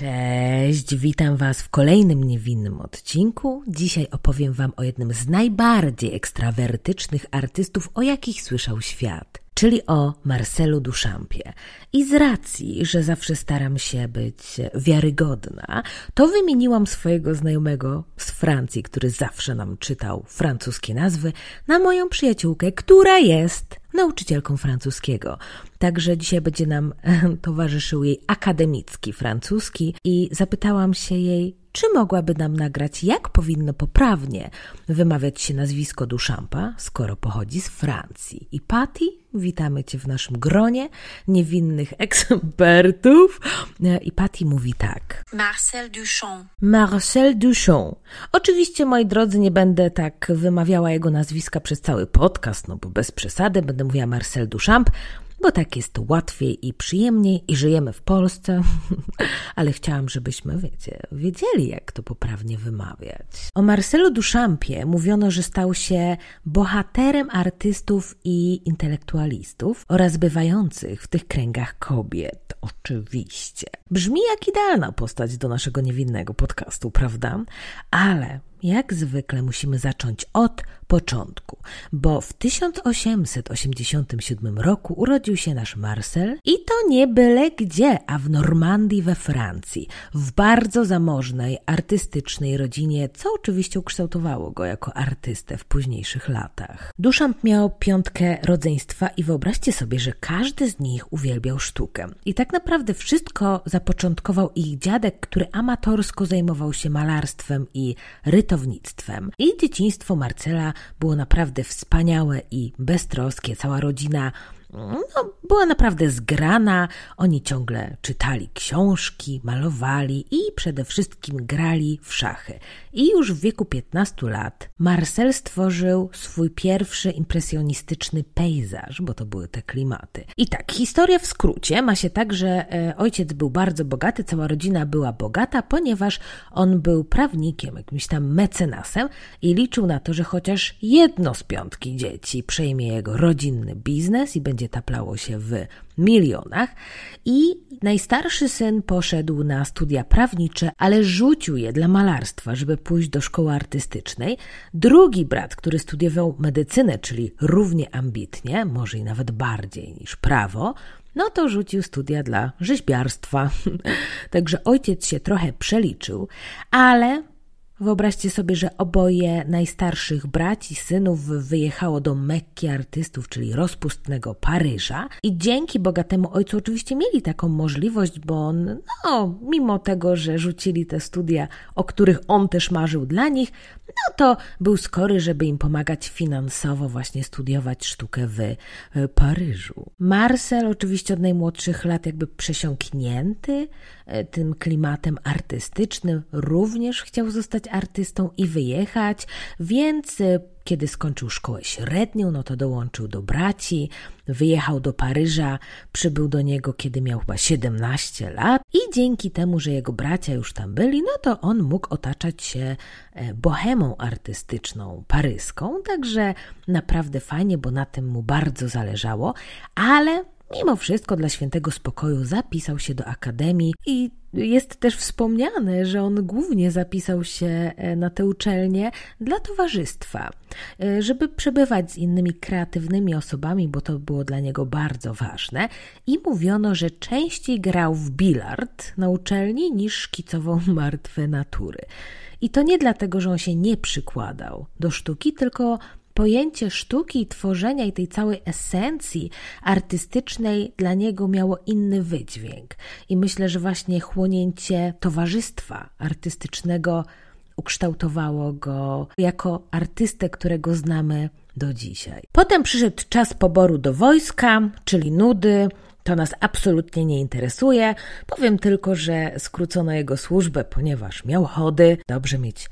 Cześć, witam Was w kolejnym niewinnym odcinku. Dzisiaj opowiem Wam o jednym z najbardziej ekstrawertycznych artystów, o jakich słyszał świat, czyli o Marcelu Duchampie. I z racji, że zawsze staram się być wiarygodna, to wymieniłam swojego znajomego z Francji, który zawsze nam czytał francuskie nazwy, na moją przyjaciółkę, która jest nauczycielką francuskiego. Także dzisiaj będzie nam towarzyszył jej akademicki francuski i zapytałam się jej, czy mogłaby nam nagrać, jak powinno poprawnie wymawiać się nazwisko Duchampa, skoro pochodzi z Francji. I Patty, witamy Cię w naszym gronie niewinnych ekspertów. E, I Patty mówi tak. Marcel Duchamp. Marcel Duchamp. Oczywiście, moi drodzy, nie będę tak wymawiała jego nazwiska przez cały podcast, no bo bez przesady będę mówiła Marcel Duchamp, bo tak jest łatwiej i przyjemniej i żyjemy w Polsce, ale chciałam, żebyśmy, wiecie, wiedzieli, jak to poprawnie wymawiać. O Marcelu Duchampie mówiono, że stał się bohaterem artystów i intelektualistów oraz bywających w tych kręgach kobiet, oczywiście. Brzmi jak idealna postać do naszego niewinnego podcastu, prawda? Ale jak zwykle musimy zacząć od początku, bo w 1887 roku urodził się nasz Marcel i to nie byle gdzie, a w Normandii we Francji, w bardzo zamożnej, artystycznej rodzinie, co oczywiście ukształtowało go jako artystę w późniejszych latach. Duszamp miał piątkę rodzeństwa i wyobraźcie sobie, że każdy z nich uwielbiał sztukę. I tak naprawdę wszystko zapoczątkował ich dziadek, który amatorsko zajmował się malarstwem i rytmem i dzieciństwo Marcela było naprawdę wspaniałe i beztroskie. Cała rodzina no, była naprawdę zgrana. Oni ciągle czytali książki, malowali i przede wszystkim grali w szachy. I już w wieku 15 lat Marcel stworzył swój pierwszy impresjonistyczny pejzaż, bo to były te klimaty. I tak, historia w skrócie ma się tak, że e, ojciec był bardzo bogaty, cała rodzina była bogata, ponieważ on był prawnikiem, jakimś tam mecenasem i liczył na to, że chociaż jedno z piątki dzieci przejmie jego rodzinny biznes i będzie będzie taplało się w milionach. I najstarszy syn poszedł na studia prawnicze, ale rzucił je dla malarstwa, żeby pójść do szkoły artystycznej. Drugi brat, który studiował medycynę, czyli równie ambitnie, może i nawet bardziej niż prawo, no to rzucił studia dla rzeźbiarstwa. Także ojciec się trochę przeliczył, ale Wyobraźcie sobie, że oboje najstarszych braci, synów wyjechało do Mekki artystów, czyli rozpustnego Paryża i dzięki bogatemu ojcu oczywiście mieli taką możliwość, bo on, no, mimo tego, że rzucili te studia, o których on też marzył dla nich, no to był skory, żeby im pomagać finansowo właśnie studiować sztukę w e, Paryżu. Marcel oczywiście od najmłodszych lat jakby przesiąknięty e, tym klimatem artystycznym, również chciał zostać artystą i wyjechać, więc e, kiedy skończył szkołę średnią, no to dołączył do braci, wyjechał do Paryża, przybył do niego, kiedy miał chyba 17 lat i dzięki temu, że jego bracia już tam byli, no to on mógł otaczać się e, bohemą artystyczną paryską, także naprawdę fajnie, bo na tym mu bardzo zależało, ale Mimo wszystko dla świętego spokoju zapisał się do akademii i jest też wspomniane, że on głównie zapisał się e, na tę uczelnię dla towarzystwa, e, żeby przebywać z innymi kreatywnymi osobami, bo to było dla niego bardzo ważne. I mówiono, że częściej grał w bilard na uczelni niż szkicował martwe natury. I to nie dlatego, że on się nie przykładał do sztuki, tylko Pojęcie sztuki, tworzenia i tej całej esencji artystycznej dla niego miało inny wydźwięk. I myślę, że właśnie chłonięcie towarzystwa artystycznego ukształtowało go jako artystę, którego znamy do dzisiaj. Potem przyszedł czas poboru do wojska, czyli nudy. To nas absolutnie nie interesuje. Powiem tylko, że skrócono jego służbę, ponieważ miał chody. Dobrze mieć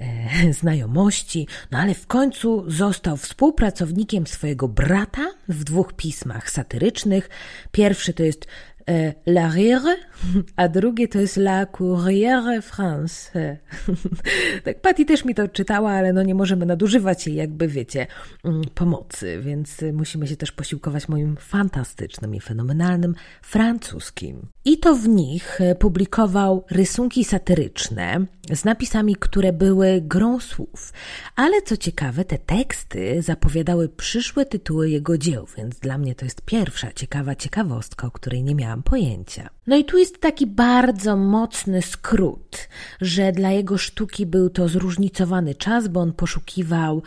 E, znajomości, no ale w końcu został współpracownikiem swojego brata w dwóch pismach satyrycznych. Pierwszy to jest e, La Rire a drugie to jest La Courrière France. tak, Patty też mi to czytała, ale no nie możemy nadużywać jej, jakby wiecie, mm, pomocy, więc y, musimy się też posiłkować moim fantastycznym i fenomenalnym francuskim. I to w nich y, publikował rysunki satyryczne z napisami, które były grą słów. Ale co ciekawe, te teksty zapowiadały przyszłe tytuły jego dzieł, więc dla mnie to jest pierwsza ciekawa ciekawostka, o której nie miałam pojęcia. No i tu jest taki bardzo mocny skrót, że dla jego sztuki był to zróżnicowany czas, bo on poszukiwał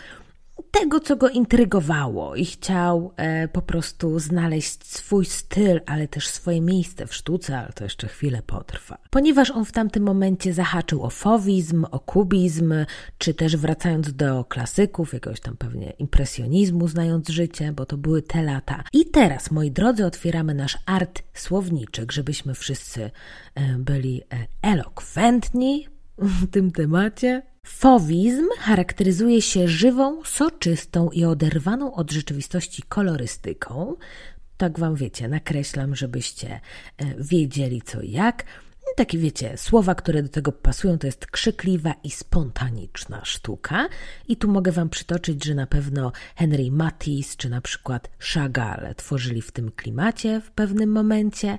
tego, co go intrygowało i chciał e, po prostu znaleźć swój styl, ale też swoje miejsce w sztuce, ale to jeszcze chwilę potrwa. Ponieważ on w tamtym momencie zahaczył o fowizm, o kubizm, czy też wracając do klasyków, jakiegoś tam pewnie impresjonizmu, znając życie, bo to były te lata. I teraz, moi drodzy, otwieramy nasz art słowniczek, żebyśmy wszyscy e, byli e, elokwentni, w tym temacie. Fowizm charakteryzuje się żywą, soczystą i oderwaną od rzeczywistości kolorystyką. Tak wam wiecie, nakreślam, żebyście e, wiedzieli co jak takie wiecie, słowa, które do tego pasują, to jest krzykliwa i spontaniczna sztuka. I tu mogę Wam przytoczyć, że na pewno Henry Matisse czy na przykład Chagall tworzyli w tym klimacie w pewnym momencie.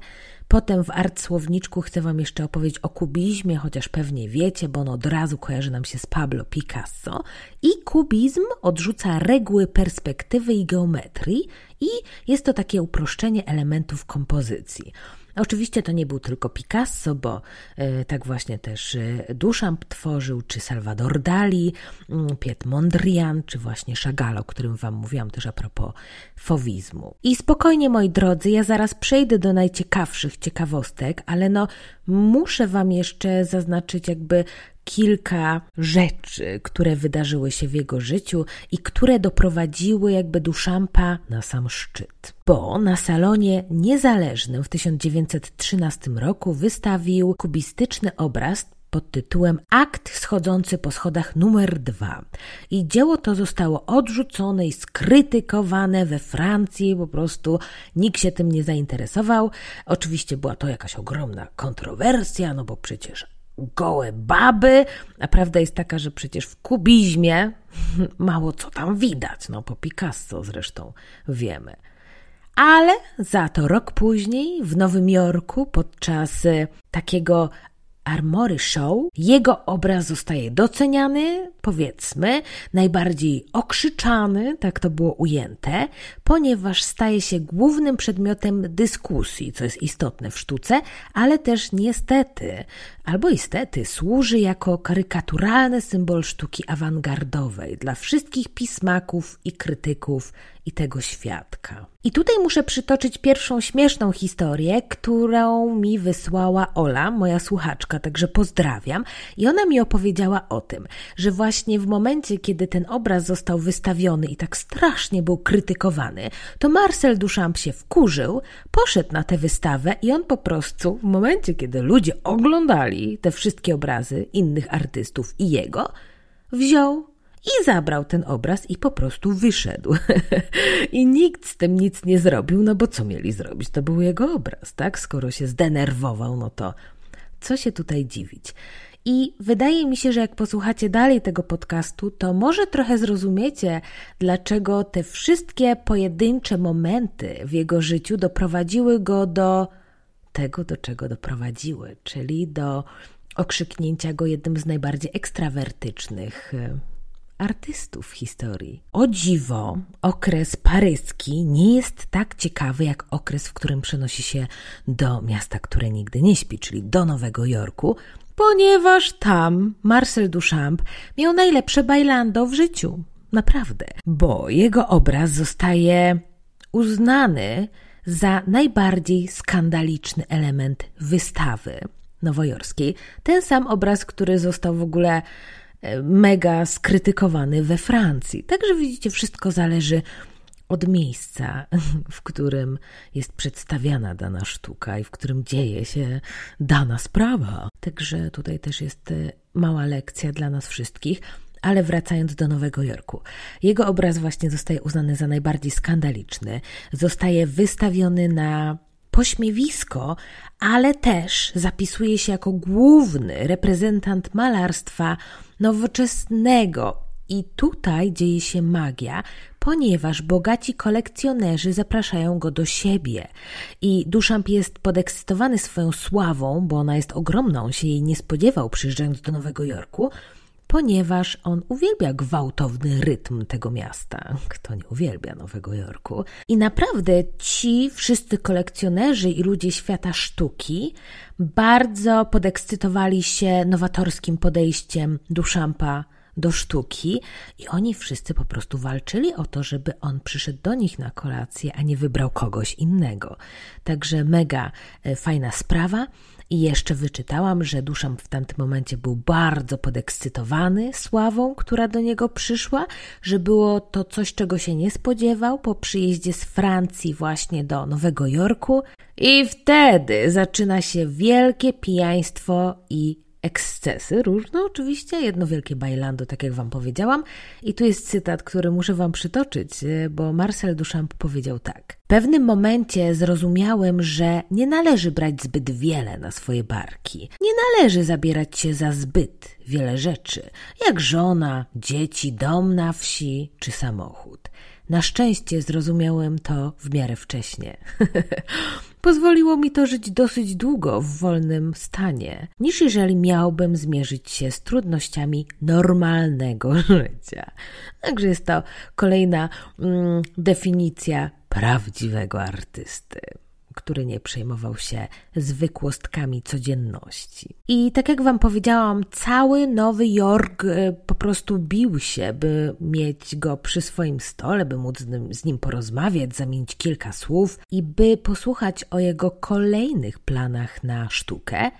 Potem w art słowniczku chcę Wam jeszcze opowiedzieć o kubizmie, chociaż pewnie wiecie, bo on od razu kojarzy nam się z Pablo Picasso. I kubizm odrzuca reguły perspektywy i geometrii i jest to takie uproszczenie elementów kompozycji. Oczywiście to nie był tylko Picasso, bo e, tak właśnie też e, Duchamp tworzył, czy Salvador Dali, mm, Piet Mondrian, czy właśnie Chagall, o którym Wam mówiłam też a propos fowizmu. I spokojnie, moi drodzy, ja zaraz przejdę do najciekawszych ciekawostek, ale no muszę Wam jeszcze zaznaczyć jakby kilka rzeczy, które wydarzyły się w jego życiu i które doprowadziły jakby szampa na sam szczyt. Bo na salonie niezależnym w 1913 roku wystawił kubistyczny obraz pod tytułem Akt schodzący po schodach numer 2. I dzieło to zostało odrzucone i skrytykowane we Francji, po prostu nikt się tym nie zainteresował. Oczywiście była to jakaś ogromna kontrowersja, no bo przecież gołe baby, a prawda jest taka, że przecież w kubizmie mało co tam widać, no po Picasso zresztą wiemy. Ale za to rok później w Nowym Jorku podczas y, takiego Armory Show jego obraz zostaje doceniany, powiedzmy, najbardziej okrzyczany, tak to było ujęte, ponieważ staje się głównym przedmiotem dyskusji, co jest istotne w sztuce, ale też niestety, albo istety, służy jako karykaturalny symbol sztuki awangardowej dla wszystkich pismaków i krytyków i tego świadka. I tutaj muszę przytoczyć pierwszą śmieszną historię, którą mi wysłała Ola, moja słuchaczka, także pozdrawiam. I ona mi opowiedziała o tym, że właśnie w momencie, kiedy ten obraz został wystawiony i tak strasznie był krytykowany, to Marcel Duchamp się wkurzył, poszedł na tę wystawę i on po prostu w momencie, kiedy ludzie oglądali te wszystkie obrazy innych artystów i jego, wziął i zabrał ten obraz i po prostu wyszedł. I nikt z tym nic nie zrobił, no bo co mieli zrobić? To był jego obraz, tak? Skoro się zdenerwował, no to co się tutaj dziwić? I wydaje mi się, że jak posłuchacie dalej tego podcastu, to może trochę zrozumiecie, dlaczego te wszystkie pojedyncze momenty w jego życiu doprowadziły go do tego, do czego doprowadziły, czyli do okrzyknięcia go jednym z najbardziej ekstrawertycznych y, artystów historii. O dziwo, okres paryski nie jest tak ciekawy jak okres, w którym przenosi się do miasta, które nigdy nie śpi, czyli do Nowego Jorku, ponieważ tam Marcel Duchamp miał najlepsze bajlando w życiu. Naprawdę, bo jego obraz zostaje uznany za najbardziej skandaliczny element wystawy nowojorskiej. Ten sam obraz, który został w ogóle E, mega skrytykowany we Francji. Także widzicie, wszystko zależy od miejsca, w którym jest przedstawiana dana sztuka i w którym dzieje się dana sprawa. Także tutaj też jest e, mała lekcja dla nas wszystkich. Ale wracając do Nowego Jorku. Jego obraz właśnie zostaje uznany za najbardziej skandaliczny. Zostaje wystawiony na pośmiewisko, ale też zapisuje się jako główny reprezentant malarstwa nowoczesnego. I tutaj dzieje się magia, ponieważ bogaci kolekcjonerzy zapraszają go do siebie. I duszamp jest podekscytowany swoją sławą, bo ona jest ogromną, on się jej nie spodziewał przyjeżdżając do Nowego Jorku – ponieważ on uwielbia gwałtowny rytm tego miasta. Kto nie uwielbia Nowego Jorku? I naprawdę ci wszyscy kolekcjonerzy i ludzie świata sztuki bardzo podekscytowali się nowatorskim podejściem Duchampa do sztuki i oni wszyscy po prostu walczyli o to, żeby on przyszedł do nich na kolację, a nie wybrał kogoś innego. Także mega e, fajna sprawa. I jeszcze wyczytałam, że duszam w tamtym momencie był bardzo podekscytowany sławą, która do niego przyszła, że było to coś, czego się nie spodziewał po przyjeździe z Francji właśnie do Nowego Jorku. I wtedy zaczyna się wielkie pijaństwo i ekscesy różne, oczywiście, jedno wielkie bajlando, tak jak Wam powiedziałam. I tu jest cytat, który muszę Wam przytoczyć, e, bo Marcel Duchamp powiedział tak. W pewnym momencie zrozumiałem, że nie należy brać zbyt wiele na swoje barki. Nie należy zabierać się za zbyt wiele rzeczy, jak żona, dzieci, dom na wsi czy samochód. Na szczęście zrozumiałem to w miarę wcześnie. Pozwoliło mi to żyć dosyć długo w wolnym stanie, niż jeżeli miałbym zmierzyć się z trudnościami normalnego życia. Także jest to kolejna mm, definicja prawdziwego artysty który nie przejmował się zwykłostkami codzienności. I tak jak Wam powiedziałam, cały Nowy Jork e, po prostu bił się, by mieć go przy swoim stole, by móc z nim, z nim porozmawiać, zamienić kilka słów i by posłuchać o jego kolejnych planach na sztukę.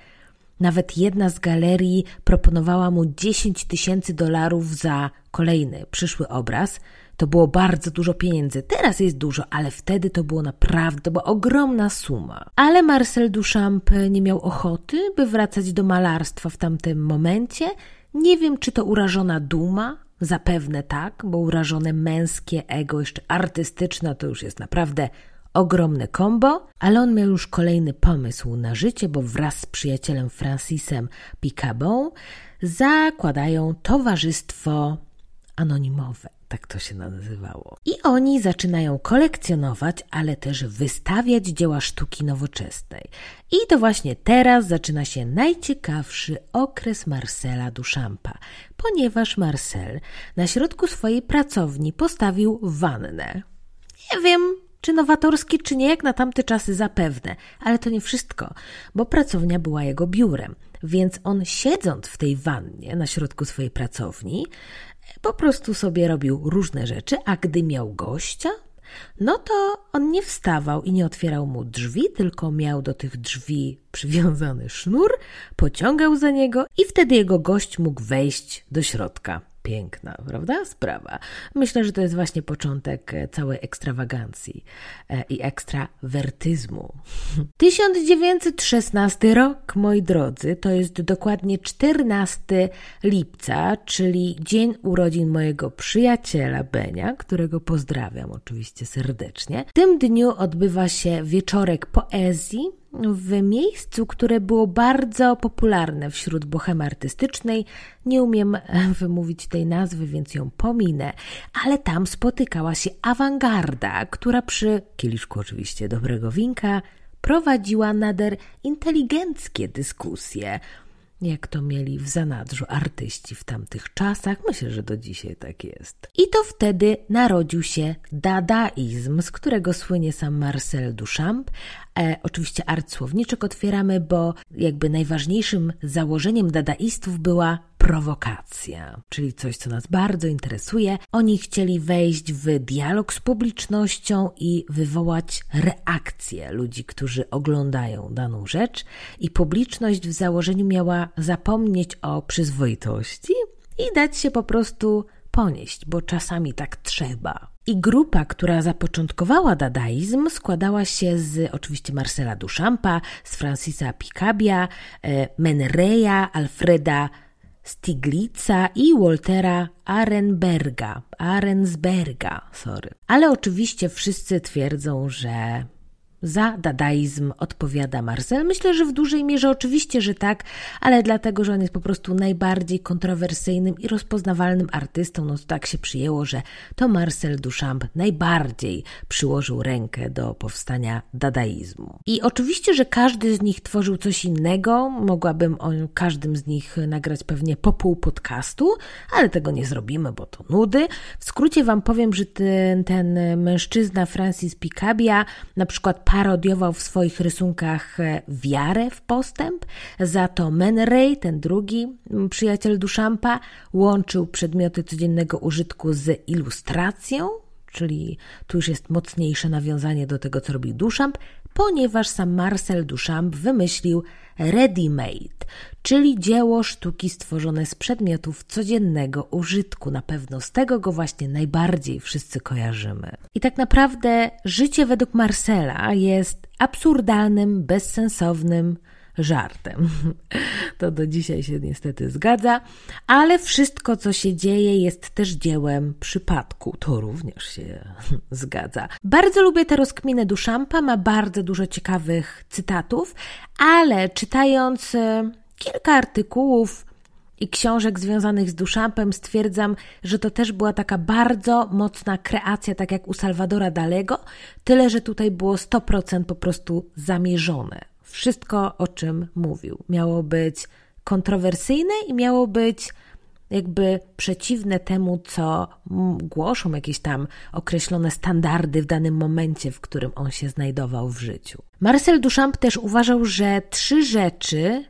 Nawet jedna z galerii proponowała mu 10 tysięcy dolarów za kolejny przyszły obraz – to było bardzo dużo pieniędzy. Teraz jest dużo, ale wtedy to było naprawdę, była ogromna suma. Ale Marcel Duchamp nie miał ochoty, by wracać do malarstwa w tamtym momencie. Nie wiem, czy to urażona duma, zapewne tak, bo urażone męskie ego, jeszcze artystyczne, to już jest naprawdę ogromne kombo, ale on miał już kolejny pomysł na życie, bo wraz z przyjacielem Francisem Picabon zakładają towarzystwo anonimowe tak to się nazywało. I oni zaczynają kolekcjonować, ale też wystawiać dzieła sztuki nowoczesnej. I to właśnie teraz zaczyna się najciekawszy okres Marcela Duchampa, ponieważ Marcel na środku swojej pracowni postawił wannę. Nie wiem, czy nowatorski, czy nie, jak na tamte czasy zapewne, ale to nie wszystko, bo pracownia była jego biurem. Więc on siedząc w tej wannie na środku swojej pracowni, po prostu sobie robił różne rzeczy, a gdy miał gościa, no to on nie wstawał i nie otwierał mu drzwi, tylko miał do tych drzwi przywiązany sznur, pociągał za niego i wtedy jego gość mógł wejść do środka. Piękna, prawda? Sprawa. Myślę, że to jest właśnie początek e, całej ekstrawagancji e, i ekstrawertyzmu. 1916 rok, moi drodzy, to jest dokładnie 14 lipca, czyli dzień urodzin mojego przyjaciela Benia, którego pozdrawiam oczywiście serdecznie. W tym dniu odbywa się wieczorek poezji w miejscu, które było bardzo popularne wśród bohemy artystycznej. Nie umiem e, wymówić tej nazwy, więc ją pominę, ale tam spotykała się awangarda, która przy kieliszku oczywiście dobrego winka prowadziła nader inteligenckie dyskusje. Jak to mieli w zanadrzu artyści w tamtych czasach, myślę, że do dzisiaj tak jest. I to wtedy narodził się dadaizm, z którego słynie sam Marcel Duchamp, E, oczywiście art słowniczek otwieramy, bo jakby najważniejszym założeniem dadaistów była prowokacja, czyli coś, co nas bardzo interesuje. Oni chcieli wejść w dialog z publicznością i wywołać reakcję ludzi, którzy oglądają daną rzecz, i publiczność w założeniu miała zapomnieć o przyzwoitości i dać się po prostu ponieść, bo czasami tak trzeba. I grupa, która zapoczątkowała dadaizm, składała się z oczywiście Marcela Duchampa, z Francisa Picabia, e, Menreya, Alfreda Stiglitza i Waltera Arenberga, Arensberga, sorry. Ale oczywiście wszyscy twierdzą, że za dadaizm odpowiada Marcel. Myślę, że w dużej mierze oczywiście, że tak, ale dlatego, że on jest po prostu najbardziej kontrowersyjnym i rozpoznawalnym artystą, no to tak się przyjęło, że to Marcel Duchamp najbardziej przyłożył rękę do powstania dadaizmu. I oczywiście, że każdy z nich tworzył coś innego, mogłabym o każdym z nich nagrać pewnie po pół podcastu, ale tego nie zrobimy, bo to nudy. W skrócie Wam powiem, że ten, ten mężczyzna Francis Picabia na przykład parodiował w swoich rysunkach e, wiarę w postęp, za to Man Ray, ten drugi przyjaciel Duchampa, łączył przedmioty codziennego użytku z ilustracją, czyli tu już jest mocniejsze nawiązanie do tego, co robił Duchamp, ponieważ sam Marcel Duchamp wymyślił ready-made, czyli dzieło sztuki stworzone z przedmiotów codziennego użytku. Na pewno z tego go właśnie najbardziej wszyscy kojarzymy. I tak naprawdę życie według Marcela jest absurdalnym, bezsensownym żartem. To do dzisiaj się niestety zgadza, ale wszystko, co się dzieje, jest też dziełem przypadku. To również się zgadza. Bardzo lubię tę rozkminę Duszampa, ma bardzo dużo ciekawych cytatów, ale czytając e, kilka artykułów i książek związanych z Duszampem stwierdzam, że to też była taka bardzo mocna kreacja, tak jak u Salwadora Dalego, tyle że tutaj było 100% po prostu zamierzone wszystko, o czym mówił. Miało być kontrowersyjne i miało być jakby przeciwne temu, co głoszą jakieś tam określone standardy w danym momencie, w którym on się znajdował w życiu. Marcel Duchamp też uważał, że trzy rzeczy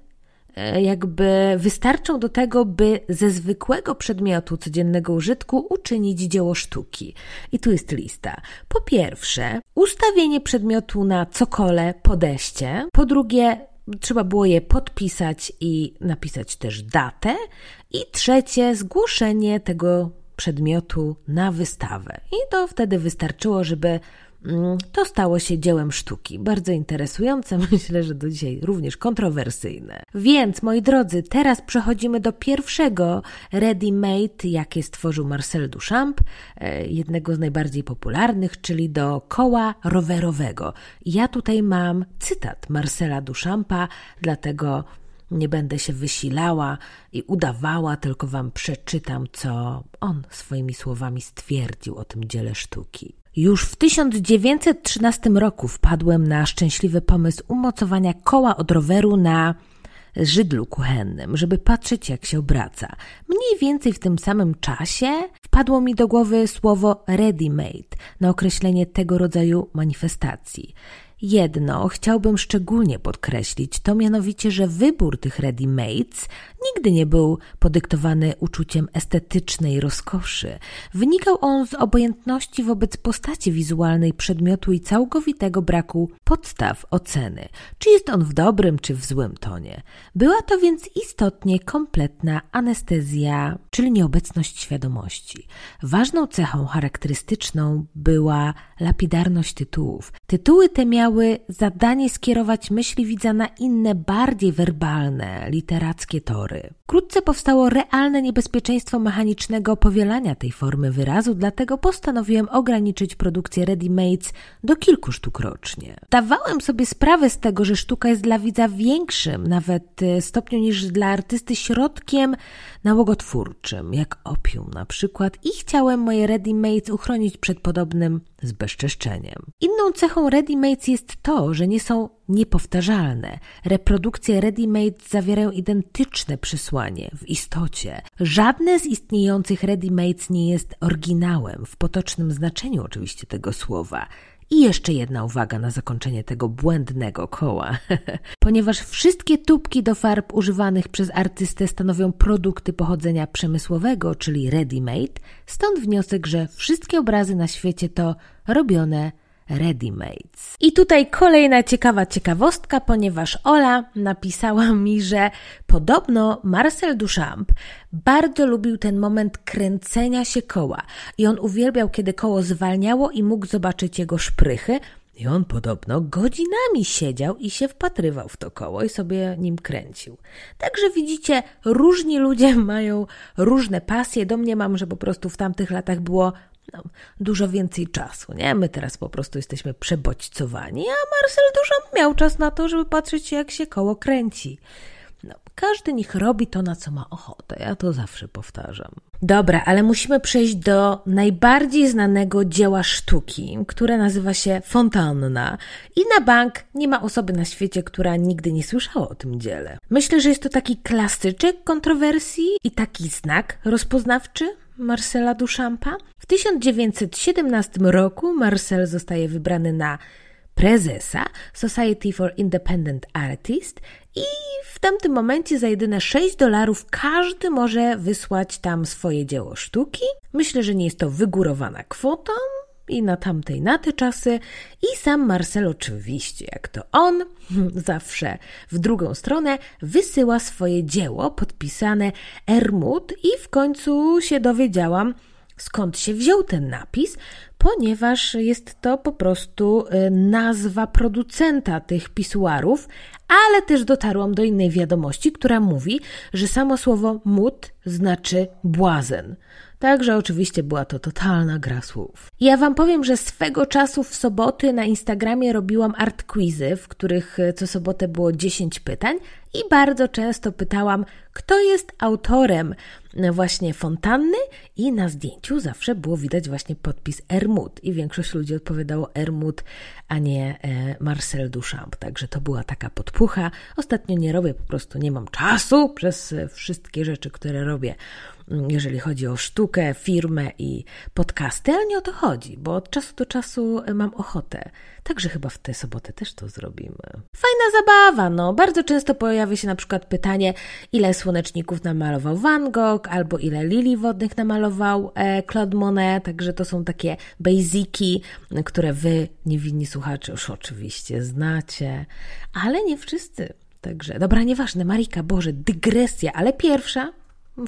E, jakby wystarczą do tego, by ze zwykłego przedmiotu codziennego użytku uczynić dzieło sztuki. I tu jest lista. Po pierwsze, ustawienie przedmiotu na cokole podejście. Po drugie, trzeba było je podpisać i napisać też datę. I trzecie, zgłoszenie tego przedmiotu na wystawę. I to wtedy wystarczyło, żeby Mm, to stało się dziełem sztuki. Bardzo interesujące, myślę, że do dzisiaj również kontrowersyjne. Więc, moi drodzy, teraz przechodzimy do pierwszego ready-made, jakie stworzył Marcel Duchamp, e, jednego z najbardziej popularnych, czyli do koła rowerowego. Ja tutaj mam cytat Marcela Duchampa, dlatego nie będę się wysilała i udawała, tylko wam przeczytam, co on swoimi słowami stwierdził o tym dziele sztuki. Już w 1913 roku wpadłem na szczęśliwy pomysł umocowania koła od roweru na żydlu kuchennym, żeby patrzeć jak się obraca. Mniej więcej w tym samym czasie wpadło mi do głowy słowo ready-made na określenie tego rodzaju manifestacji. Jedno chciałbym szczególnie podkreślić, to mianowicie, że wybór tych ready-mates nigdy nie był podyktowany uczuciem estetycznej rozkoszy. Wynikał on z obojętności wobec postaci wizualnej przedmiotu i całkowitego braku podstaw oceny, czy jest on w dobrym, czy w złym tonie. Była to więc istotnie kompletna anestezja, czyli nieobecność świadomości. Ważną cechą charakterystyczną była lapidarność tytułów. Tytuły te miały miały zadanie skierować myśli widza na inne, bardziej werbalne, literackie tory. Wkrótce powstało realne niebezpieczeństwo mechanicznego powielania tej formy wyrazu, dlatego postanowiłem ograniczyć produkcję ready mates do kilku sztuk rocznie. Dawałem sobie sprawę z tego, że sztuka jest dla widza większym nawet y, stopniu niż dla artysty środkiem nałogotwórczym, jak opium na przykład, i chciałem moje ready mates uchronić przed podobnym z bezczeszczeniem. Inną cechą ready-mades jest to, że nie są niepowtarzalne. Reprodukcje ready-made zawierają identyczne przesłanie w istocie. Żadne z istniejących ready-mades nie jest oryginałem, w potocznym znaczeniu oczywiście tego słowa. I jeszcze jedna uwaga na zakończenie tego błędnego koła. Ponieważ wszystkie tubki do farb używanych przez artystę stanowią produkty pochodzenia przemysłowego, czyli ready-made, stąd wniosek, że wszystkie obrazy na świecie to robione Readymates. I tutaj kolejna ciekawa ciekawostka, ponieważ Ola napisała mi, że podobno Marcel Duchamp bardzo lubił ten moment kręcenia się koła i on uwielbiał, kiedy koło zwalniało i mógł zobaczyć jego szprychy. I on podobno godzinami siedział i się wpatrywał w to koło i sobie nim kręcił. Także widzicie, różni ludzie mają różne pasje. Do mnie mam, że po prostu w tamtych latach było no, dużo więcej czasu, nie? My teraz po prostu jesteśmy przebodźcowani, a Marcel dużo miał czas na to, żeby patrzeć, jak się koło kręci. No, każdy niech robi to, na co ma ochotę. Ja to zawsze powtarzam. Dobra, ale musimy przejść do najbardziej znanego dzieła sztuki, które nazywa się Fontanna. I na bank nie ma osoby na świecie, która nigdy nie słyszała o tym dziele. Myślę, że jest to taki klasyczek kontrowersji i taki znak rozpoznawczy Marcela Duchampa. W 1917 roku Marcel zostaje wybrany na prezesa Society for Independent Artists i w tamtym momencie za jedyne 6 dolarów każdy może wysłać tam swoje dzieło sztuki. Myślę, że nie jest to wygórowana kwota i na tamtej, na te czasy. I sam Marcel oczywiście, jak to on, zawsze w drugą stronę wysyła swoje dzieło podpisane Ermut i w końcu się dowiedziałam, Skąd się wziął ten napis? ponieważ jest to po prostu y, nazwa producenta tych pisuarów, ale też dotarłam do innej wiadomości, która mówi, że samo słowo mut znaczy błazen. Także oczywiście była to totalna gra słów. Ja Wam powiem, że swego czasu w soboty na Instagramie robiłam art quizy, w których y, co sobotę było 10 pytań i bardzo często pytałam, kto jest autorem y, właśnie fontanny i na zdjęciu zawsze było widać właśnie podpis R. Mut i większość ludzi odpowiadało Ermut, a nie e, Marcel Duchamp. Także to była taka podpucha. Ostatnio nie robię, po prostu nie mam czasu przez e, wszystkie rzeczy, które robię, mm, jeżeli chodzi o sztukę, firmę i podcasty, ale nie o to chodzi, bo od czasu do czasu e, mam ochotę. Także chyba w tę sobotę też to zrobimy. Fajna zabawa, no. Bardzo często pojawia się na przykład pytanie, ile słoneczników namalował Van Gogh, albo ile lili wodnych namalował Claude Monet, także to są takie basiki, które wy, niewinni Słuchacze już oczywiście znacie, ale nie wszyscy. Także, dobra, nieważne, Marika, Boże, dygresja, ale pierwsza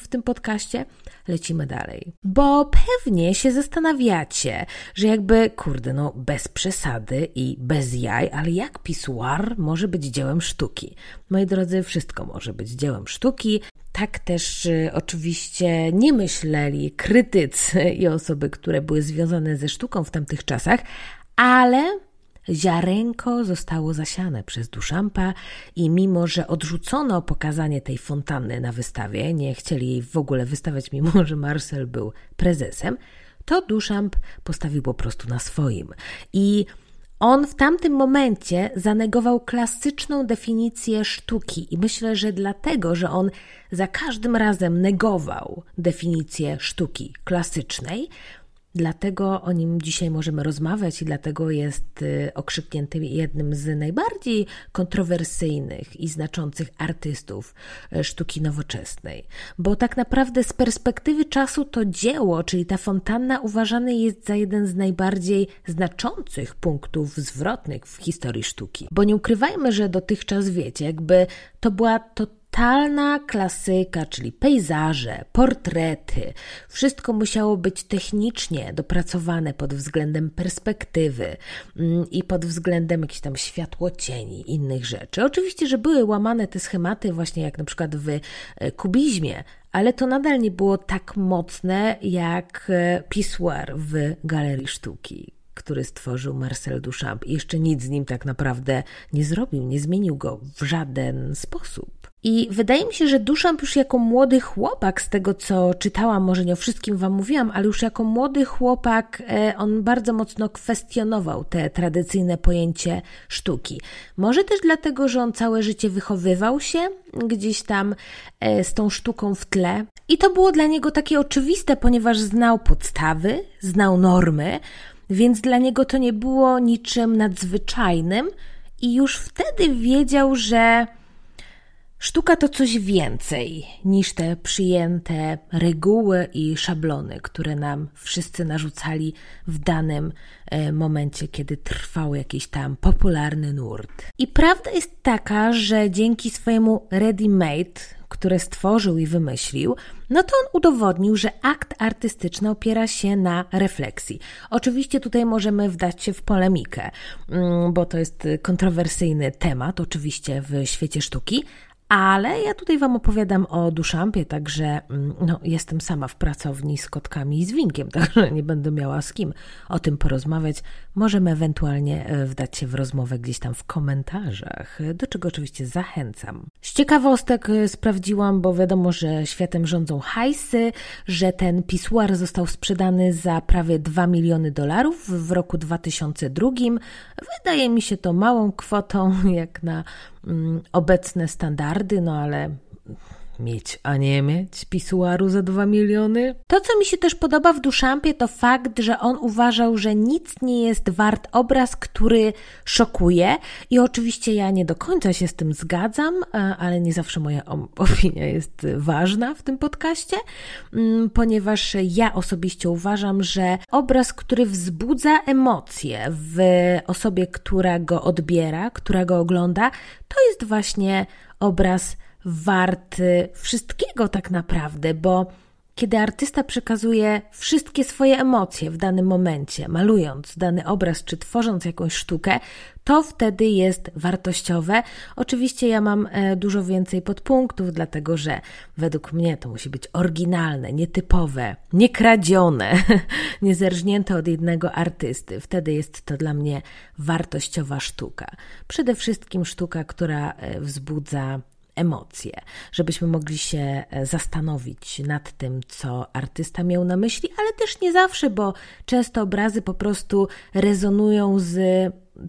w tym podcaście, lecimy dalej. Bo pewnie się zastanawiacie, że jakby, kurde, no bez przesady i bez jaj, ale jak pisuar może być dziełem sztuki? Moi drodzy, wszystko może być dziełem sztuki. Tak też y, oczywiście nie myśleli krytycy i osoby, które były związane ze sztuką w tamtych czasach, ale Ziarenko zostało zasiane przez Duchampa i mimo, że odrzucono pokazanie tej fontanny na wystawie, nie chcieli jej w ogóle wystawiać, mimo że Marcel był prezesem, to Duchamp postawił po prostu na swoim. I on w tamtym momencie zanegował klasyczną definicję sztuki, i myślę, że dlatego, że on za każdym razem negował definicję sztuki klasycznej, Dlatego o nim dzisiaj możemy rozmawiać i dlatego jest y, okrzykniętym jednym z najbardziej kontrowersyjnych i znaczących artystów y, sztuki nowoczesnej. Bo tak naprawdę z perspektywy czasu to dzieło, czyli ta fontanna, uważany jest za jeden z najbardziej znaczących punktów zwrotnych w historii sztuki. Bo nie ukrywajmy, że dotychczas wiecie, jakby to była to totalna klasyka, czyli pejzaże, portrety. Wszystko musiało być technicznie dopracowane pod względem perspektywy mm, i pod względem jakichś tam światło cieni, innych rzeczy. Oczywiście, że były łamane te schematy, właśnie jak na przykład w e, kubizmie, ale to nadal nie było tak mocne jak e, pisłar w galerii sztuki, który stworzył Marcel Duchamp. I jeszcze nic z nim tak naprawdę nie zrobił, nie zmienił go w żaden sposób. I wydaje mi się, że Duszamp już jako młody chłopak, z tego co czytałam, może nie o wszystkim Wam mówiłam, ale już jako młody chłopak e, on bardzo mocno kwestionował te tradycyjne pojęcie sztuki. Może też dlatego, że on całe życie wychowywał się gdzieś tam e, z tą sztuką w tle. I to było dla niego takie oczywiste, ponieważ znał podstawy, znał normy, więc dla niego to nie było niczym nadzwyczajnym. I już wtedy wiedział, że Sztuka to coś więcej niż te przyjęte reguły i szablony, które nam wszyscy narzucali w danym e, momencie, kiedy trwał jakiś tam popularny nurt. I prawda jest taka, że dzięki swojemu ready-made, które stworzył i wymyślił, no to on udowodnił, że akt artystyczny opiera się na refleksji. Oczywiście tutaj możemy wdać się w polemikę, mm, bo to jest kontrowersyjny temat, oczywiście w świecie sztuki, ale ja tutaj Wam opowiadam o Duszampie, także mm, no, jestem sama w pracowni z kotkami i z winkiem, także nie będę miała z kim o tym porozmawiać. Możemy ewentualnie e, wdać się w rozmowę gdzieś tam w komentarzach, do czego oczywiście zachęcam. Z ciekawostek e, sprawdziłam, bo wiadomo, że światem rządzą hajsy, że ten pisuar został sprzedany za prawie 2 miliony dolarów w roku 2002. Wydaje mi się to małą kwotą, jak na Mm, obecne standardy, no ale Mieć, a nie mieć pisuaru za dwa miliony? To, co mi się też podoba w Duszampie, to fakt, że on uważał, że nic nie jest wart obraz, który szokuje. I oczywiście ja nie do końca się z tym zgadzam, e, ale nie zawsze moja opinia jest ważna w tym podcaście, mm, ponieważ ja osobiście uważam, że obraz, który wzbudza emocje w osobie, która go odbiera, która go ogląda, to jest właśnie obraz wart wszystkiego tak naprawdę, bo kiedy artysta przekazuje wszystkie swoje emocje w danym momencie, malując dany obraz czy tworząc jakąś sztukę, to wtedy jest wartościowe. Oczywiście ja mam e, dużo więcej podpunktów, dlatego że według mnie to musi być oryginalne, nietypowe, niekradzione, niezerżnięte od jednego artysty. Wtedy jest to dla mnie wartościowa sztuka. Przede wszystkim sztuka, która e, wzbudza emocje, żebyśmy mogli się e, zastanowić nad tym, co artysta miał na myśli, ale też nie zawsze, bo często obrazy po prostu rezonują z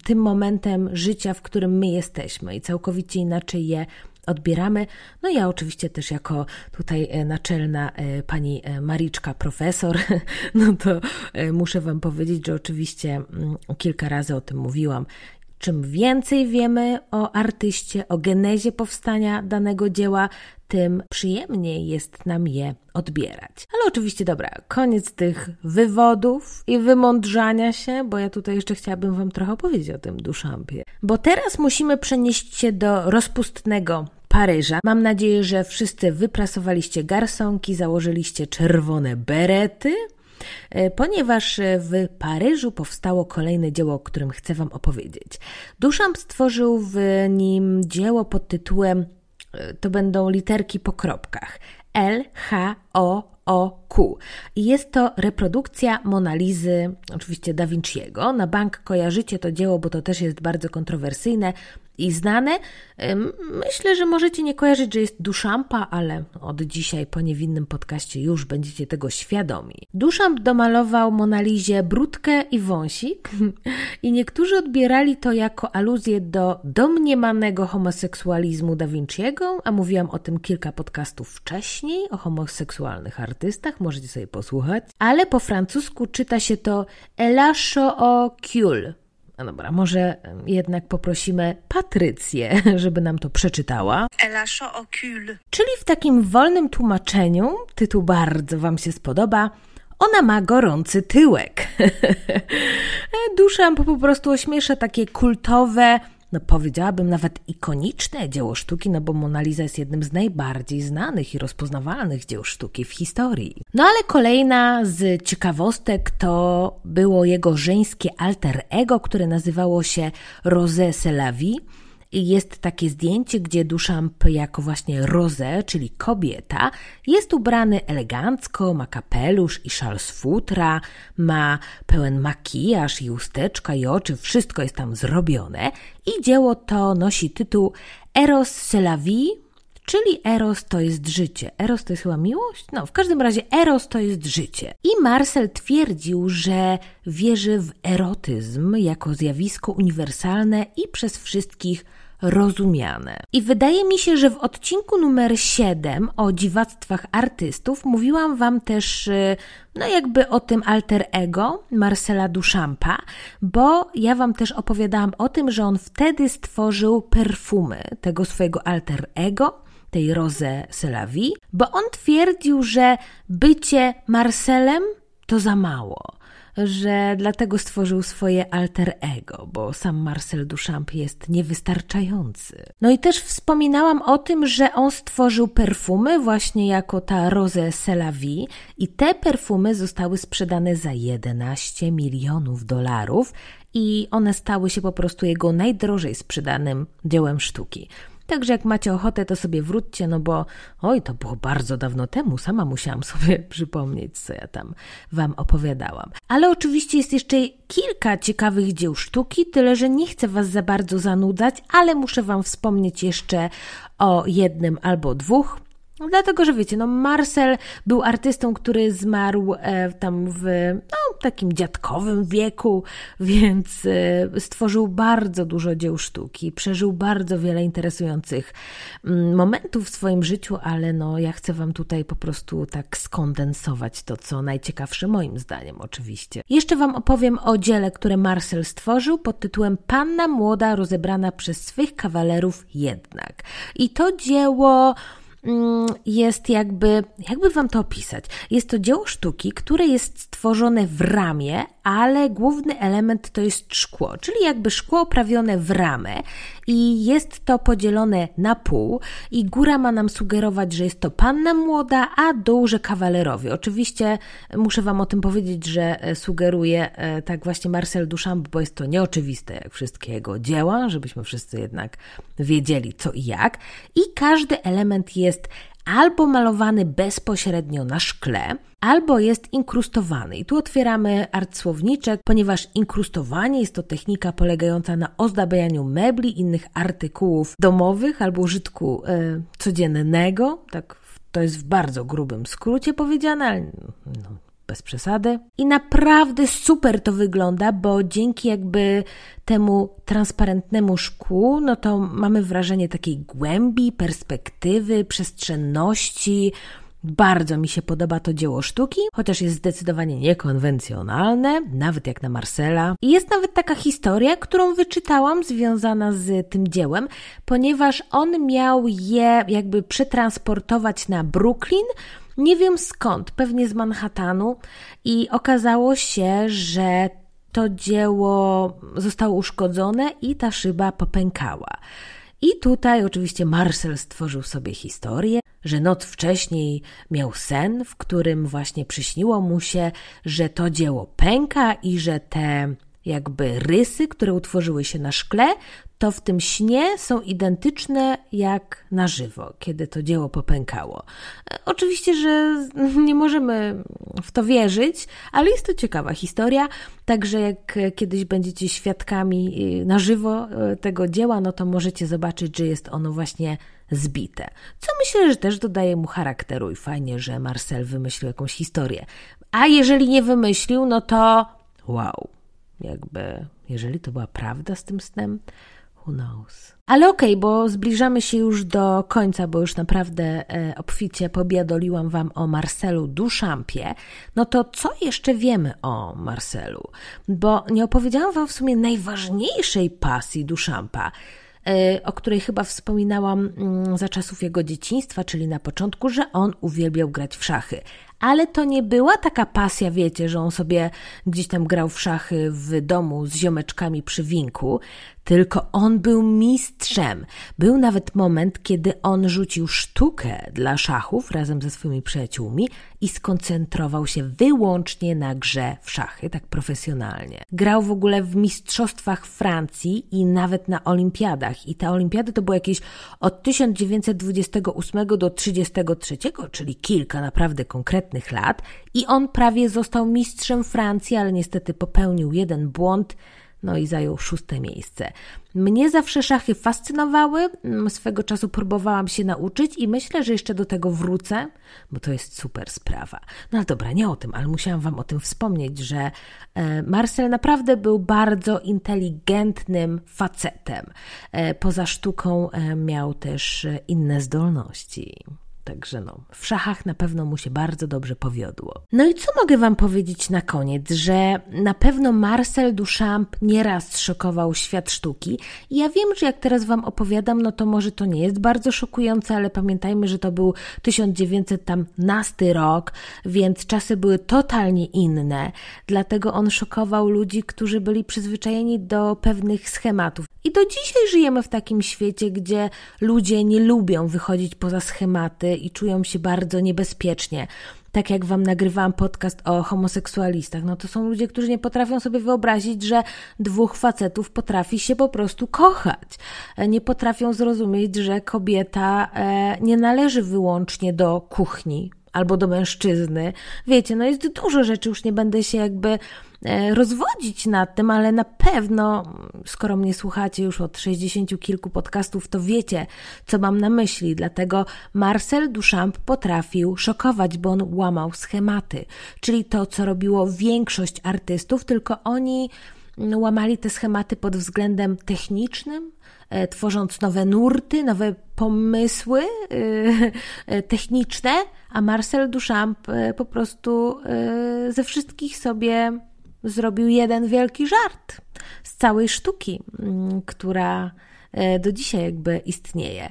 tym momentem życia, w którym my jesteśmy i całkowicie inaczej je odbieramy. No ja oczywiście też jako tutaj e, naczelna e, pani Mariczka profesor, no to muszę wam powiedzieć, że oczywiście mm, kilka razy o tym mówiłam, Czym więcej wiemy o artyście, o genezie powstania danego dzieła, tym przyjemniej jest nam je odbierać. Ale oczywiście, dobra, koniec tych wywodów i wymądrzania się, bo ja tutaj jeszcze chciałabym Wam trochę opowiedzieć o tym Duszampie. Bo teraz musimy przenieść się do rozpustnego Paryża. Mam nadzieję, że wszyscy wyprasowaliście garsonki, założyliście czerwone berety E, ponieważ e, w Paryżu powstało kolejne dzieło, o którym chcę Wam opowiedzieć. Duchamp stworzył w nim dzieło pod tytułem e, to będą literki po kropkach L, H, O, o Q. Jest to reprodukcja Monalizy, oczywiście Da Vinci'ego. Na bank kojarzycie to dzieło, bo to też jest bardzo kontrowersyjne i znane. Myślę, że możecie nie kojarzyć, że jest duszampa, ale od dzisiaj po niewinnym podcaście już będziecie tego świadomi. Duszamp domalował Monalizie brudkę i wąsik i niektórzy odbierali to jako aluzję do domniemanego homoseksualizmu Da Vinci'ego, a mówiłam o tym kilka podcastów wcześniej, o homoseksualnych artystach, możecie sobie posłuchać, ale po francusku czyta się to Elacho o cul, no dobra, może jednak poprosimy Patrycję, żeby nam to przeczytała. Czyli w takim wolnym tłumaczeniu, tytuł bardzo Wam się spodoba, ona ma gorący tyłek. E, Duszę, po prostu ośmiesza takie kultowe no powiedziałabym nawet ikoniczne dzieło sztuki, no bo Mona Lisa jest jednym z najbardziej znanych i rozpoznawalnych dzieł sztuki w historii. No ale kolejna z ciekawostek to było jego żeńskie alter ego, które nazywało się Rose Selavi jest takie zdjęcie, gdzie Duchamp jako właśnie Rose, czyli kobieta, jest ubrany elegancko, ma kapelusz i szal z futra, ma pełen makijaż i usteczka i oczy, wszystko jest tam zrobione i dzieło to nosi tytuł Eros c'est la vie, Czyli Eros to jest życie. Eros to jest chyba miłość? No, w każdym razie Eros to jest życie. I Marcel twierdził, że wierzy w erotyzm jako zjawisko uniwersalne i przez wszystkich rozumiane. I wydaje mi się, że w odcinku numer 7 o dziwactwach artystów mówiłam Wam też, y, no jakby o tym alter ego Marcela Duchampa, bo ja Wam też opowiadałam o tym, że on wtedy stworzył perfumy tego swojego alter ego tej Rose Selawi, bo on twierdził, że bycie Marcelem to za mało. Że dlatego stworzył swoje alter ego, bo sam Marcel Duchamp jest niewystarczający. No i też wspominałam o tym, że on stworzył perfumy właśnie jako ta Rose Selavi i te perfumy zostały sprzedane za 11 milionów dolarów i one stały się po prostu jego najdrożej sprzedanym dziełem sztuki. Także jak macie ochotę, to sobie wróćcie, no bo oj, to było bardzo dawno temu, sama musiałam sobie przypomnieć, co ja tam wam opowiadałam. Ale oczywiście jest jeszcze kilka ciekawych dzieł sztuki, tyle że nie chcę was za bardzo zanudzać, ale muszę wam wspomnieć jeszcze o jednym albo dwóch. No, dlatego, że wiecie, no Marcel był artystą, który zmarł e, tam w no, takim dziadkowym wieku, więc e, stworzył bardzo dużo dzieł sztuki, przeżył bardzo wiele interesujących mm, momentów w swoim życiu, ale no ja chcę Wam tutaj po prostu tak skondensować to, co najciekawsze moim zdaniem oczywiście. Jeszcze Wam opowiem o dziele, które Marcel stworzył pod tytułem Panna Młoda rozebrana przez swych kawalerów jednak. I to dzieło... Mm, jest jakby, jakby wam to opisać? Jest to dzieło sztuki, które jest stworzone w ramie, ale główny element to jest szkło, czyli jakby szkło oprawione w ramę i jest to podzielone na pół i góra ma nam sugerować, że jest to panna młoda, a dół, że kawalerowie. Oczywiście muszę wam o tym powiedzieć, że e, sugeruje tak właśnie Marcel Duchamp, bo jest to nieoczywiste jak wszystkie jego dzieła, żebyśmy wszyscy jednak wiedzieli co i jak i każdy element jest jest albo malowany bezpośrednio na szkle, albo jest inkrustowany. I tu otwieramy art słowniczek, ponieważ inkrustowanie jest to technika polegająca na ozdabianiu mebli, innych artykułów domowych albo użytku y, codziennego, tak to jest w bardzo grubym skrócie powiedziane, ale no, bez przesady. I naprawdę super to wygląda, bo dzięki jakby temu transparentnemu szkłu, no to mamy wrażenie takiej głębi, perspektywy, przestrzenności. Bardzo mi się podoba to dzieło sztuki, chociaż jest zdecydowanie niekonwencjonalne, nawet jak na Marcela. I jest nawet taka historia, którą wyczytałam związana z tym dziełem, ponieważ on miał je jakby przetransportować na Brooklyn, nie wiem skąd, pewnie z Manhattanu, i okazało się, że to dzieło zostało uszkodzone i ta szyba popękała. I tutaj oczywiście Marcel stworzył sobie historię, że noc wcześniej miał sen, w którym właśnie przyśniło mu się, że to dzieło pęka i że te jakby rysy, które utworzyły się na szkle, to w tym śnie są identyczne jak na żywo, kiedy to dzieło popękało. E, oczywiście, że nie możemy w to wierzyć, ale jest to ciekawa historia. Także jak kiedyś będziecie świadkami y, na żywo e, tego dzieła, no to możecie zobaczyć, że jest ono właśnie zbite. Co myślę, że też dodaje mu charakteru i fajnie, że Marcel wymyślił jakąś historię. A jeżeli nie wymyślił, no to wow jakby, jeżeli to była prawda z tym snem, who knows. Ale okej, okay, bo zbliżamy się już do końca, bo już naprawdę e, obficie pobiadoliłam Wam o Marcelu Duszampie. No to co jeszcze wiemy o Marcelu? Bo nie opowiedziałam Wam w sumie najważniejszej pasji Duszampa, e, o której chyba wspominałam mm, za czasów jego dzieciństwa, czyli na początku, że on uwielbiał grać w szachy ale to nie była taka pasja, wiecie, że on sobie gdzieś tam grał w szachy w domu z ziomeczkami przy winku, tylko on był mistrzem. Był nawet moment, kiedy on rzucił sztukę dla szachów razem ze swoimi przyjaciółmi i skoncentrował się wyłącznie na grze w szachy, tak profesjonalnie. Grał w ogóle w mistrzostwach Francji i nawet na olimpiadach. I te olimpiady to były jakieś od 1928 do 1933, czyli kilka naprawdę konkretnych lat i on prawie został mistrzem Francji, ale niestety popełnił jeden błąd, no i zajął szóste miejsce. Mnie zawsze szachy fascynowały, mm, swego czasu próbowałam się nauczyć i myślę, że jeszcze do tego wrócę, bo to jest super sprawa. No ale dobra, nie o tym, ale musiałam Wam o tym wspomnieć, że e, Marcel naprawdę był bardzo inteligentnym facetem. E, poza sztuką e, miał też inne zdolności także no, w szachach na pewno mu się bardzo dobrze powiodło. No i co mogę Wam powiedzieć na koniec, że na pewno Marcel Duchamp nieraz szokował świat sztuki. I ja wiem, że jak teraz Wam opowiadam, no to może to nie jest bardzo szokujące, ale pamiętajmy, że to był 1915 rok, więc czasy były totalnie inne. Dlatego on szokował ludzi, którzy byli przyzwyczajeni do pewnych schematów. I do dzisiaj żyjemy w takim świecie, gdzie ludzie nie lubią wychodzić poza schematy i czują się bardzo niebezpiecznie. Tak jak wam nagrywałam podcast o homoseksualistach, no to są ludzie, którzy nie potrafią sobie wyobrazić, że dwóch facetów potrafi się po prostu kochać. E, nie potrafią zrozumieć, że kobieta e, nie należy wyłącznie do kuchni, albo do mężczyzny. Wiecie, no jest dużo rzeczy, już nie będę się jakby e, rozwodzić nad tym, ale na pewno, skoro mnie słuchacie już od 60 kilku podcastów, to wiecie, co mam na myśli. Dlatego Marcel Duchamp potrafił szokować, bo on łamał schematy, czyli to, co robiło większość artystów, tylko oni no, łamali te schematy pod względem technicznym, E, tworząc nowe nurty, nowe pomysły e, e, techniczne, a Marcel Duchamp po prostu ze wszystkich sobie zrobił jeden wielki żart z całej sztuki, która do dzisiaj jakby istnieje.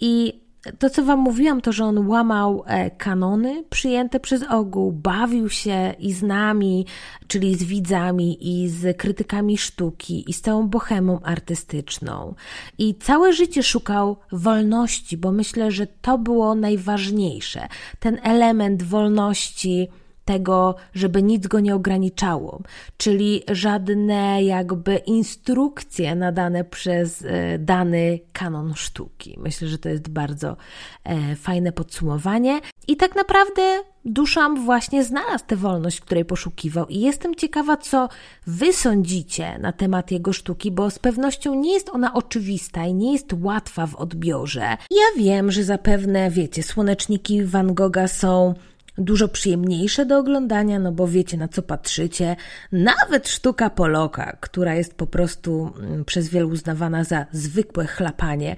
I to, co Wam mówiłam, to, że on łamał e, kanony przyjęte przez ogół, bawił się i z nami, czyli z widzami, i z krytykami sztuki, i z całą bohemą artystyczną. I całe życie szukał wolności, bo myślę, że to było najważniejsze. Ten element wolności tego, żeby nic go nie ograniczało, czyli żadne jakby instrukcje nadane przez e, dany kanon sztuki. Myślę, że to jest bardzo e, fajne podsumowanie. I tak naprawdę Duszam właśnie znalazł tę wolność, której poszukiwał, i jestem ciekawa, co wy sądzicie na temat jego sztuki, bo z pewnością nie jest ona oczywista i nie jest łatwa w odbiorze. Ja wiem, że zapewne wiecie, słoneczniki Van Gogha są dużo przyjemniejsze do oglądania, no bo wiecie na co patrzycie. Nawet sztuka Poloka, która jest po prostu mm, przez wielu uznawana za zwykłe chlapanie,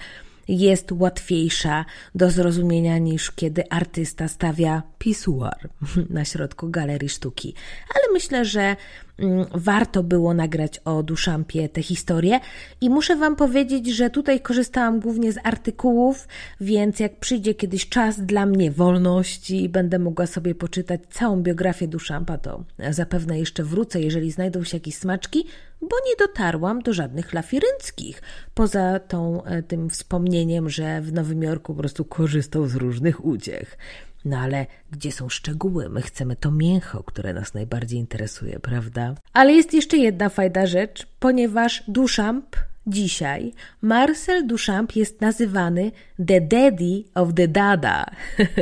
jest łatwiejsza do zrozumienia niż kiedy artysta stawia pisuar na środku galerii sztuki. Ale myślę, że mm, warto było nagrać o Duszampie tę historię i muszę Wam powiedzieć, że tutaj korzystałam głównie z artykułów, więc jak przyjdzie kiedyś czas dla mnie wolności i będę mogła sobie poczytać całą biografię Duszampa, to zapewne jeszcze wrócę, jeżeli znajdą się jakieś smaczki, bo nie dotarłam do żadnych lafirynckich. Poza tą, e, tym wspomnieniem, że w Nowym Jorku po prostu korzystał z różnych uciech. No ale gdzie są szczegóły? My chcemy to mięcho, które nas najbardziej interesuje, prawda? Ale jest jeszcze jedna fajna rzecz, ponieważ Duchamp dzisiaj Marcel Duchamp jest nazywany The Daddy of the Dada.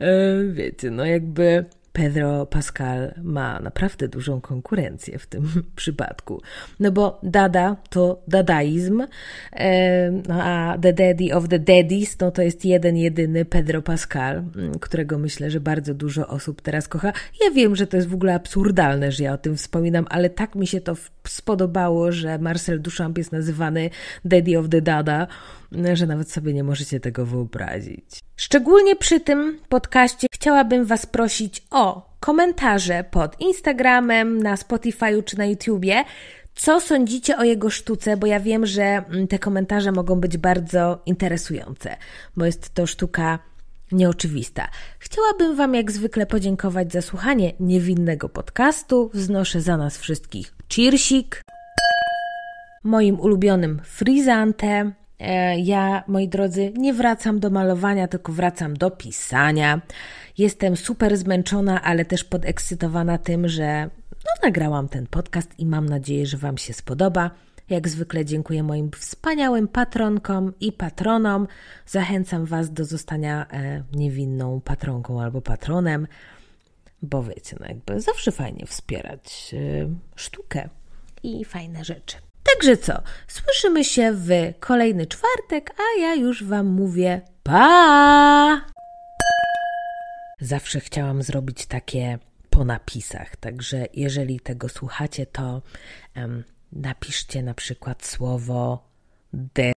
E, wiecie, no jakby Pedro Pascal ma naprawdę dużą konkurencję w tym przypadku. No bo dada to dadaizm, e, no a The Daddy of the Daddies no to jest jeden, jedyny Pedro Pascal, mm, którego myślę, że bardzo dużo osób teraz kocha. Ja wiem, że to jest w ogóle absurdalne, że ja o tym wspominam, ale tak mi się to spodobało, że Marcel Duchamp jest nazywany Daddy of the Dada, mm, że nawet sobie nie możecie tego wyobrazić. Szczególnie przy tym podcaście chciałabym Was prosić o komentarze pod Instagramem, na Spotify'u czy na YouTubie. Co sądzicie o jego sztuce? Bo ja wiem, że mm, te komentarze mogą być bardzo interesujące, bo jest to sztuka nieoczywista. Chciałabym Wam jak zwykle podziękować za słuchanie niewinnego podcastu. Wznoszę za nas wszystkich cheersik, moim ulubionym frizantem. E, ja, moi drodzy, nie wracam do malowania, tylko wracam do pisania. Jestem super zmęczona, ale też podekscytowana tym, że no, nagrałam ten podcast i mam nadzieję, że Wam się spodoba. Jak zwykle dziękuję moim wspaniałym patronkom i patronom. Zachęcam Was do zostania e, niewinną patronką albo patronem, bo wiecie, no jakby zawsze fajnie wspierać e, sztukę i fajne rzeczy. Także co? Słyszymy się w kolejny czwartek, a ja już Wam mówię pa! zawsze chciałam zrobić takie po napisach. Także jeżeli tego słuchacie, to um, napiszcie na przykład słowo D.